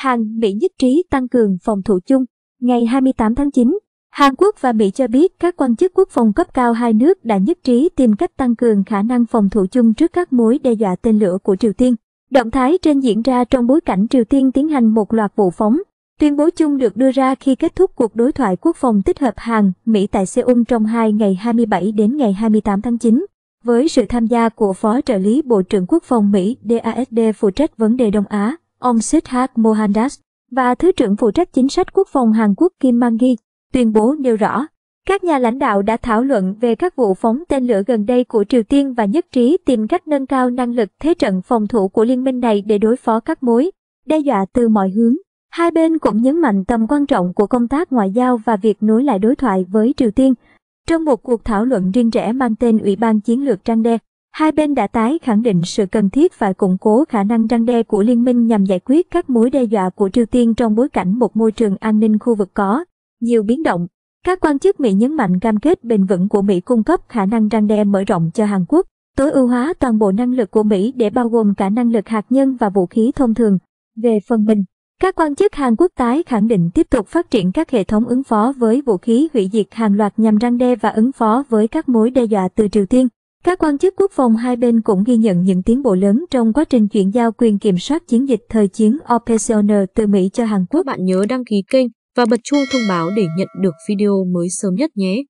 Hàn, Mỹ nhất trí tăng cường phòng thủ chung. Ngày 28 tháng 9, Hàn Quốc và Mỹ cho biết các quan chức quốc phòng cấp cao hai nước đã nhất trí tìm cách tăng cường khả năng phòng thủ chung trước các mối đe dọa tên lửa của Triều Tiên. Động thái trên diễn ra trong bối cảnh Triều Tiên tiến hành một loạt vụ phóng. Tuyên bố chung được đưa ra khi kết thúc cuộc đối thoại quốc phòng tích hợp Hàn, Mỹ tại Seoul trong hai ngày 27 đến ngày 28 tháng 9, với sự tham gia của Phó trợ lý Bộ trưởng Quốc phòng Mỹ DASD phụ trách vấn đề Đông Á, Ông Siddharth Mohandas và Thứ trưởng phụ trách chính sách quốc phòng Hàn Quốc Kim Mang-gi tuyên bố nêu rõ, các nhà lãnh đạo đã thảo luận về các vụ phóng tên lửa gần đây của Triều Tiên và nhất trí tìm cách nâng cao năng lực thế trận phòng thủ của liên minh này để đối phó các mối đe dọa từ mọi hướng. Hai bên cũng nhấn mạnh tầm quan trọng của công tác ngoại giao và việc nối lại đối thoại với Triều Tiên trong một cuộc thảo luận riêng rẽ mang tên Ủy ban Chiến lược Trang Đe. Hai bên đã tái khẳng định sự cần thiết phải củng cố khả năng răng đe của liên minh nhằm giải quyết các mối đe dọa của Triều Tiên trong bối cảnh một môi trường an ninh khu vực có nhiều biến động. Các quan chức Mỹ nhấn mạnh cam kết bền vững của Mỹ cung cấp khả năng răng đe mở rộng cho Hàn Quốc, tối ưu hóa toàn bộ năng lực của Mỹ để bao gồm cả năng lực hạt nhân và vũ khí thông thường. Về phần mình, các quan chức Hàn Quốc tái khẳng định tiếp tục phát triển các hệ thống ứng phó với vũ khí hủy diệt hàng loạt nhằm răng đe và ứng phó với các mối đe dọa từ Triều Tiên. Các quan chức quốc phòng hai bên cũng ghi nhận những tiến bộ lớn trong quá trình chuyển giao quyền kiểm soát chiến dịch thời chiến OPCON từ Mỹ cho Hàn Quốc. Bạn nhớ đăng ký kênh và bật chuông thông báo để nhận được video mới sớm nhất nhé.